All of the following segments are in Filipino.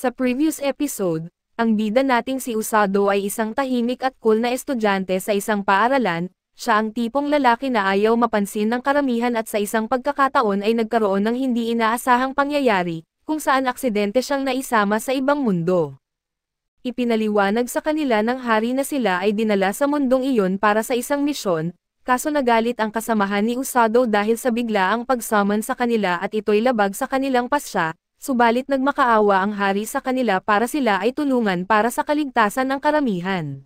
Sa previous episode, ang bida nating si Usado ay isang tahimik at cool na estudyante sa isang paaralan, siya ang tipong lalaki na ayaw mapansin ng karamihan at sa isang pagkakataon ay nagkaroon ng hindi inaasahang pangyayari, kung saan aksidente siyang naisama sa ibang mundo. Ipinaliwanag sa kanila ng hari na sila ay dinala sa mundong iyon para sa isang misyon, kaso nagalit ang kasamahan ni Usado dahil sa biglaang pagsummon sa kanila at ito'y labag sa kanilang pasya, subalit nagmakaawa ang hari sa kanila para sila ay tulungan para sa kaligtasan ng karamihan.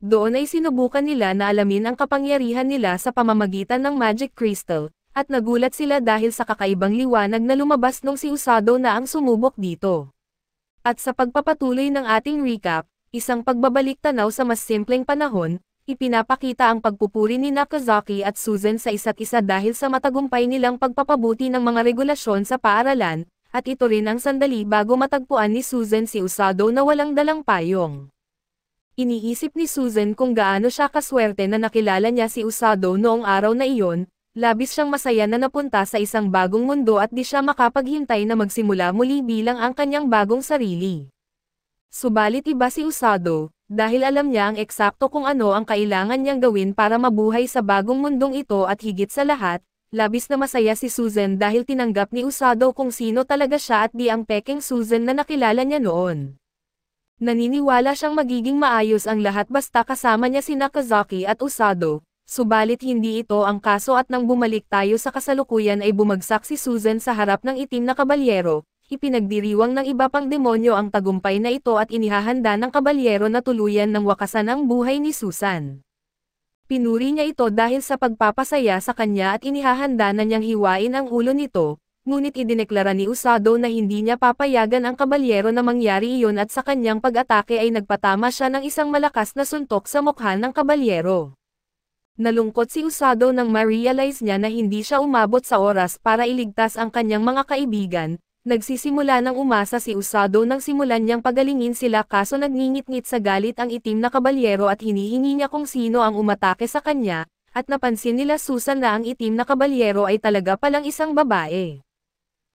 Doon ay sinubukan nila na alamin ang kapangyarihan nila sa pamamagitan ng magic crystal, at nagulat sila dahil sa kakaibang liwanag na lumabas nung si Usado na ang sumubok dito. At sa pagpapatuloy ng ating recap, isang pagbabalik tanaw sa mas simpleng panahon, ipinapakita ang pagpupuri ni Nakazaki at Susan sa isa't isa dahil sa matagumpay nilang pagpapabuti ng mga regulasyon sa paaralan, at ito rin ang sandali bago matagpuan ni Susan si Usado na walang dalang payong. Iniisip ni Susan kung gaano siya kaswerte na nakilala niya si Usado noong araw na iyon, labis siyang masaya na napunta sa isang bagong mundo at di siya makapaghintay na magsimula muli bilang ang kanyang bagong sarili. Subalit iba si Usado, dahil alam niya ang eksakto kung ano ang kailangan niyang gawin para mabuhay sa bagong mundong ito at higit sa lahat, labis na masaya si Susan dahil tinanggap ni Usado kung sino talaga siya at di ang peking Susan na nakilala niya noon. Naniniwala siyang magiging maayos ang lahat basta kasama niya si Nakazaki at Usado, subalit hindi ito ang kaso at nang bumalik tayo sa kasalukuyan ay bumagsak si Susan sa harap ng itim na kabalyero, ipinagdiriwang ng iba pang demonyo ang tagumpay na ito at inihahanda ng kabalyero na tuluyan ng wakasan ang buhay ni Susan. Pinuri niya ito dahil sa pagpapasaya sa kanya at inihahanda na niyang hiwain ang ulo nito, ngunit idineklara ni Usado na hindi niya papayagan ang kabalyero na mangyari iyon at sa kanyang pag-atake ay nagpatama siya ng isang malakas na suntok sa mukha ng kabalyero. Nalungkot si Usado nang ma-realize niya na hindi siya umabot sa oras para iligtas ang kanyang mga kaibigan, Nagsisimula ng umasa si Usado nang simulan niyang pagalingin sila kaso nagngingit-ngit sa galit ang itim na kabalyero at hinihingi niya kung sino ang umatake sa kanya, at napansin nila Susan na ang itim na kabalyero ay talaga palang isang babae.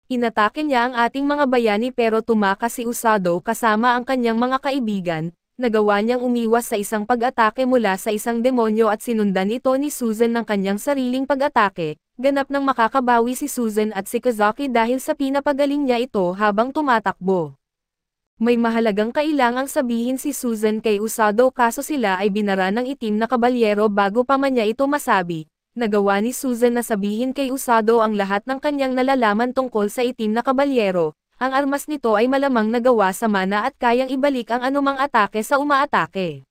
Inatake niya ang ating mga bayani pero tumaka si Usado kasama ang kanyang mga kaibigan, nagawa niyang umiwas sa isang pag-atake mula sa isang demonyo at sinundan ito ni Susan ng kanyang sariling pag-atake, ganap ng makakabawi si Susan at si Kazaki dahil sa pinapagaling niya ito habang tumatakbo. May mahalagang kailangang sabihin si Susan kay Usado kaso sila ay binara ng itim na kabalyero bago pa man niya ito masabi. Nagawa ni Susan na sabihin kay Usado ang lahat ng kanyang nalalaman tungkol sa itim na kabalyero. Ang armas nito ay malamang nagawa sa mana at kayang ibalik ang anumang atake sa umaatake.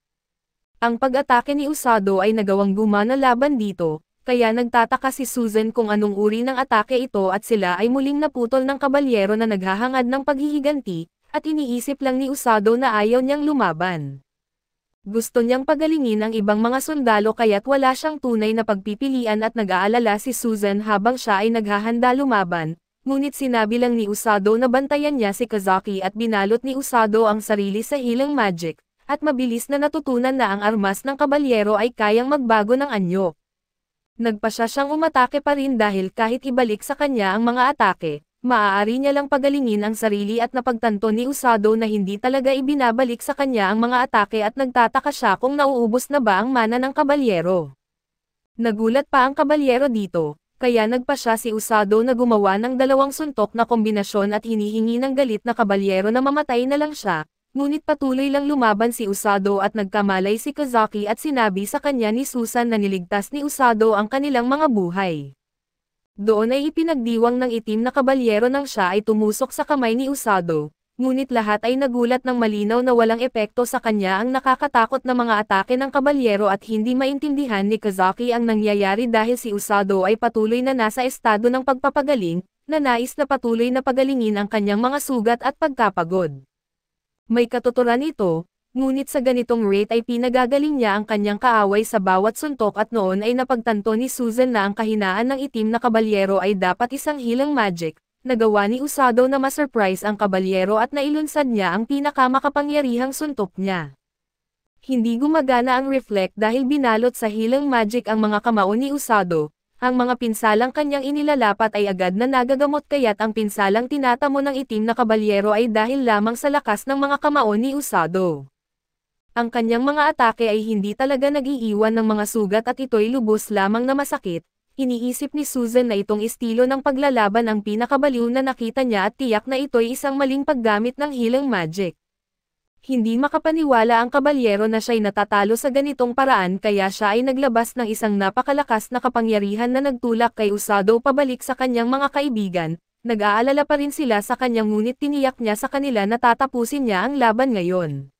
Ang pag-atake ni Usado ay nagawang gumana laban dito, kaya nagtataka si Susan kung anong uri ng atake ito at sila ay muling naputol ng kabalyero na naghahangad ng paghihiganti, at iniisip lang ni Usado na ayaw niyang lumaban. Gusto niyang pagalingin ang ibang mga sundalo kaya't wala siyang tunay na pagpipilian at nag-aalala si Susan habang siya ay naghahanda lumaban, ngunit sinabi lang ni Usado na bantayan niya si Kazaki at binalot ni Usado ang sarili sa hilang magic, at mabilis na natutunan na ang armas ng kabalyero ay kayang magbago ng anyo. Nagpasya siyang umatake pa rin dahil kahit ibalik sa kanya ang mga atake, maaari niya lang pagalingin ang sarili at napagtanto ni Usado na hindi talaga ibinabalik sa kanya ang mga atake at nagtataka siya kung nauubos na ba ang mana ng kabalyero. Nagulat pa ang kabalyero dito, kaya nagpasya si Usado na gumawa ng dalawang suntok na kombinasyon at hinihingi ng galit na kabalyero na mamatay na lang siya, Ngunit patuloy lang lumaban si Usado at nagkamalay si Kazaki at sinabi sa kanya ni Susan na niligtas ni Usado ang kanilang mga buhay. Doon ay ipinagdiwang ng itim na kabalyero nang siya ay tumusok sa kamay ni Usado, ngunit lahat ay nagulat ng malinaw na walang epekto sa kanya ang nakakatakot na mga atake ng kabalyero at hindi maintindihan ni Kazaki ang nangyayari dahil si Usado ay patuloy na nasa estado ng pagpapagaling, na nais na patuloy na pagalingin ang kanyang mga sugat at pagkapagod. May katuturan ito, ngunit sa ganitong rate ay pinagagaling niya ang kanyang kaaway sa bawat suntok at noon ay napagtanto ni Susan na ang kahinaan ng itim na kabalyero ay dapat isang hilang magic, nagawa ni Usado na ma-surprise ang kabalyero at nailunsad niya ang pinakamakapangyarihang suntok niya. Hindi gumagana ang reflect dahil binalot sa hilang magic ang mga kamao ni Usado, ang mga pinsalang kanyang inilalapat ay agad na nagagamot kaya't ang pinsalang tinatamo ng itim na kabalyero ay dahil lamang sa lakas ng mga kamao ni Usado. Ang kanyang mga atake ay hindi talaga nagiiwan ng mga sugat at ito'y lubos lamang na masakit, iniisip ni Susan na itong estilo ng paglalaban ang pinakabaliw na nakita niya at tiyak na ito'y isang maling paggamit ng hilang magic. Hindi makapaniwala ang kabalyero na siya'y natatalo sa ganitong paraan kaya siya ay naglabas ng isang napakalakas na kapangyarihan na nagtulak kay Usado pabalik sa kanyang mga kaibigan, nag-aalala pa rin sila sa kanya ngunit tiniyak niya sa kanila na tatapusin niya ang laban ngayon.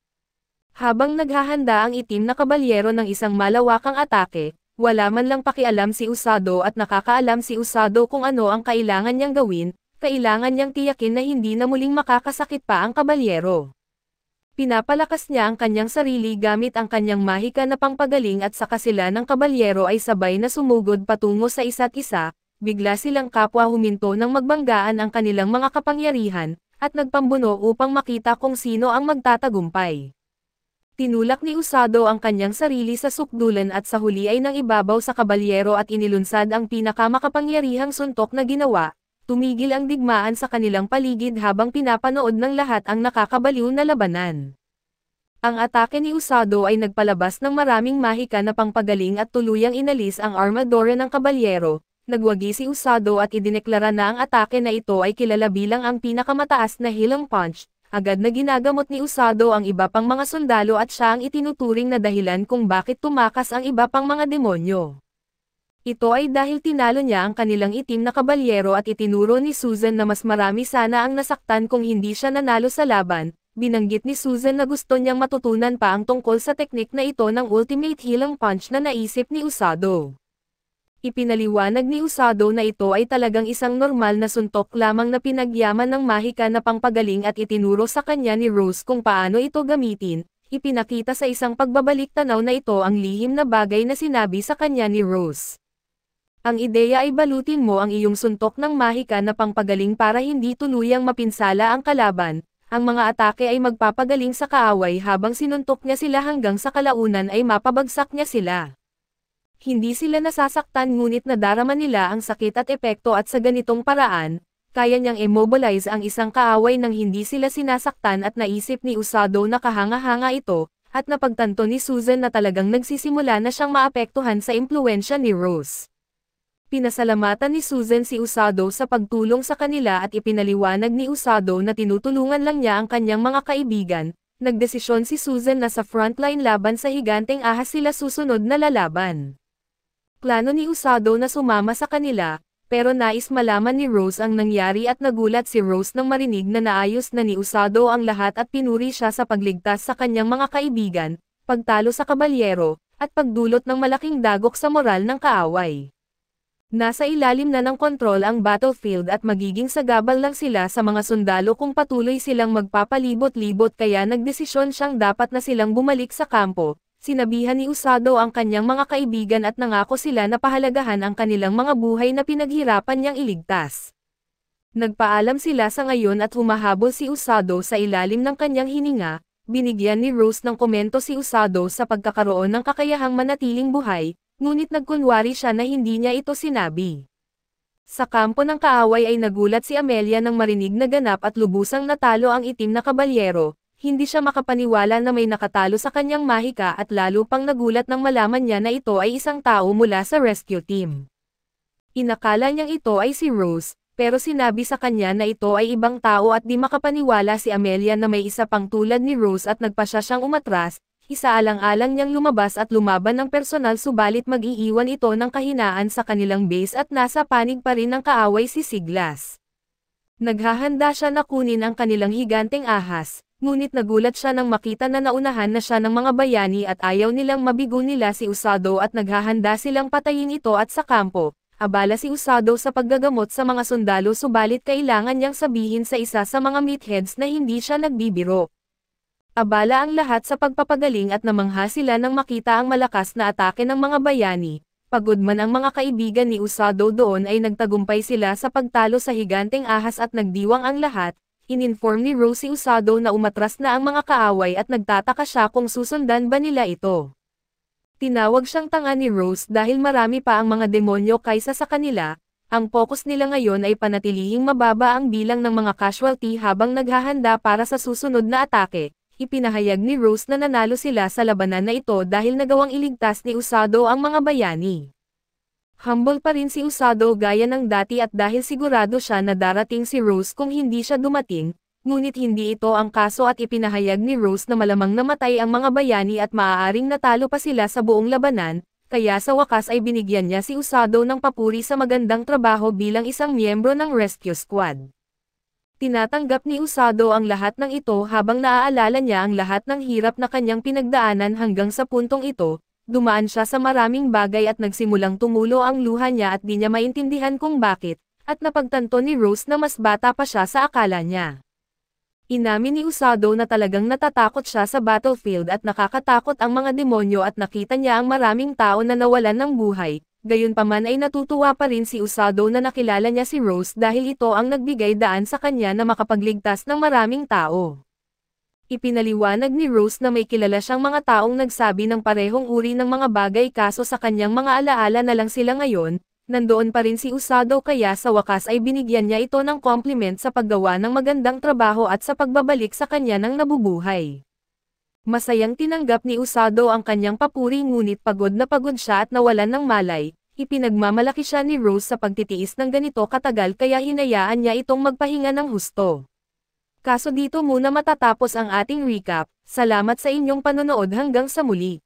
Habang naghahanda ang itim na kabalyero ng isang malawakang atake, wala man lang pakialam si Usado at nakakaalam si Usado kung ano ang kailangan niyang gawin, kailangan niyang tiyakin na hindi na muling makakasakit pa ang kabalyero. Pinapalakas niya ang kanyang sarili gamit ang kanyang mahika na pangpagaling at saka sila ng kabalyero ay sabay na sumugod patungo sa isa't isa, bigla silang kapwa huminto ng magbanggaan ang kanilang mga kapangyarihan, at nagpambuno upang makita kung sino ang magtatagumpay. Tinulak ni Usado ang kanyang sarili sa sukdulan at sa huli ay nang ibabaw sa kabalyero at inilunsad ang pinakamakapangyarihang suntok na ginawa, Tumigil ang digmaan sa kanilang paligid habang pinapanood ng lahat ang nakakabaliw na labanan. Ang atake ni Usado ay nagpalabas ng maraming mahika na pangpagaling at tuluyang inalis ang armadura ng kabalyero, nagwagi si Usado at idineklara na ang atake na ito ay kilala bilang ang pinakamataas na hilang punch, agad na ginagamot ni Usado ang iba pang mga sundalo at siya ang itinuturing na dahilan kung bakit tumakas ang iba pang mga demonyo. Ito ay dahil tinalo niya ang kanilang itim na kabalyero at itinuro ni Susan na mas marami sana ang nasaktan kung hindi siya nanalo sa laban. Binanggit ni Susan na gusto niyang matutunan pa ang tungkol sa teknik na ito ng ultimate healing punch na naisip ni Usado. Ipinaliwanag ni Usado na ito ay talagang isang normal na suntok lamang na pinagyaman ng mahika na pangpagaling at itinuro sa kanya ni Rose kung paano ito gamitin. Ipinakita sa isang pagbabalik tanaw na ito ang lihim na bagay na sinabi sa kanya ni Rose. Ang ideya ay balutin mo ang iyong suntok ng mahika na pangpagaling para hindi tuluyang mapinsala ang kalaban, ang mga atake ay magpapagaling sa kaaway habang sinuntok niya sila hanggang sa kalaunan ay mapabagsak niya sila. Hindi sila nasasaktan ngunit nadarama nila ang sakit at epekto at sa ganitong paraan, kaya niyang immobilize ang isang kaaway nang hindi sila sinasaktan at naisip ni Usado na kahanga-hanga ito, at napagtanto ni Susan na talagang nagsisimula na siyang maapektuhan sa impluensya ni Rose. Pinasalamatan ni Susan si Usado sa pagtulong sa kanila at ipinaliwanag ni Usado na tinutulungan lang niya ang kanyang mga kaibigan. Nagdesisyon si Susan na sa frontline laban sa higanteng ahas sila susunod na lalaban. Plano ni Usado na sumama sa kanila, pero nais malaman ni Rose ang nangyari at nagulat si Rose nang marinig na naayos na ni Usado ang lahat at pinuri siya sa pagligtas sa kanyang mga kaibigan, pagtalo sa kabalyero, at pagdulot ng malaking dagok sa moral ng kaaway. Nasa ilalim na ng kontrol ang battlefield at magiging sagabal lang sila sa mga sundalo kung patuloy silang magpapalibot-libot kaya nagdesisyon siyang dapat na silang bumalik sa kampo. Sinabihan ni Usado ang kanyang mga kaibigan at nangako sila na pahalagahan ang kanilang mga buhay na pinaghirapan niyang iligtas. Nagpaalam sila sa ngayon at humahabol si Usado sa ilalim ng kanyang hininga, binigyan ni Rose ng komento si Usado sa pagkakaroon ng kakayahang manatiling buhay, Ngunit nagkunwari siya na hindi niya ito sinabi. Sa kampo ng kaaway ay nagulat si Amelia nang marinig na ganap at lubusang natalo ang itim na kabalyero, hindi siya makapaniwala na may nakatalo sa kanyang mahika at lalo pang nagulat nang malaman niya na ito ay isang tao mula sa rescue team. Inakala niyang ito ay si Rose, pero sinabi sa kanya na ito ay ibang tao at di makapaniwala si Amelia na may isa pang tulad ni Rose at nagpasya siyang umatras, Isaalang-alang niyang lumabas at lumaban ng personal subalit mag-iiwan ito ng kahinaan sa kanilang base at nasa panig pa rin ng kaaway si Siglas. Naghahanda siya na kunin ang kanilang higanteng ahas, ngunit nagulat siya nang makita na naunahan na siya ng mga bayani at ayaw nilang mabigo nila si Usado at naghahanda silang patayin ito at sa kampo. Abala si Usado sa paggagamot sa mga sundalo subalit kailangan niyang sabihin sa isa sa mga meatheads na hindi siya nagbibiro. Abala ang lahat sa pagpapagaling at namangha sila nang makita ang malakas na atake ng mga bayani. Pagod man ang mga kaibigan ni Usado doon ay nagtagumpay sila sa pagtalo sa higanteng ahas at nagdiwang ang lahat, ininform ni Rosie Usado na umatras na ang mga kaaway at nagtataka siya kung susundan ba nila ito. Tinawag siyang tanga ni Rose dahil marami pa ang mga demonyo kaysa sa kanila, ang focus nila ngayon ay panatilihing mababa ang bilang ng mga casualty habang naghahanda para sa susunod na atake, ipinahayag ni Rose na nanalo sila sa labanan na ito dahil nagawang iligtas ni Usado ang mga bayani. Humble pa rin si Usado gaya ng dati at dahil sigurado siya na darating si Rose kung hindi siya dumating, ngunit hindi ito ang kaso at ipinahayag ni Rose na malamang namatay ang mga bayani at maaaring natalo pa sila sa buong labanan, kaya sa wakas ay binigyan niya si Usado ng papuri sa magandang trabaho bilang isang miyembro ng rescue squad. Tinatanggap ni Usado ang lahat ng ito habang naaalala niya ang lahat ng hirap na kanyang pinagdaanan hanggang sa puntong ito, dumaan siya sa maraming bagay at nagsimulang tumulo ang luha niya at di niya maintindihan kung bakit, at napagtanto ni Rose na mas bata pa siya sa akala niya. Inamin ni Usado na talagang natatakot siya sa battlefield at nakakatakot ang mga demonyo at nakita niya ang maraming tao na nawalan ng buhay, gayunpaman ay natutuwa pa rin si Usado na nakilala niya si Rose dahil ito ang nagbigay daan sa kanya na makapagligtas ng maraming tao. Ipinaliwanag ni Rose na may kilala siyang mga taong nagsabi ng parehong uri ng mga bagay kaso sa kanyang mga alaala na lang sila ngayon, nandoon pa rin si Usado kaya sa wakas ay binigyan niya ito ng compliment sa paggawa ng magandang trabaho at sa pagbabalik sa kanya ng nabubuhay. Masayang tinanggap ni Usado ang kanyang papuri ngunit pagod na pagod siya at nawalan ng malay, ipinagmamalaki siya ni Rose sa pagtitiis ng ganito katagal kaya hinayaan niya itong magpahinga ng husto. Kaso dito muna matatapos ang ating recap, salamat sa inyong panonood hanggang sa muli.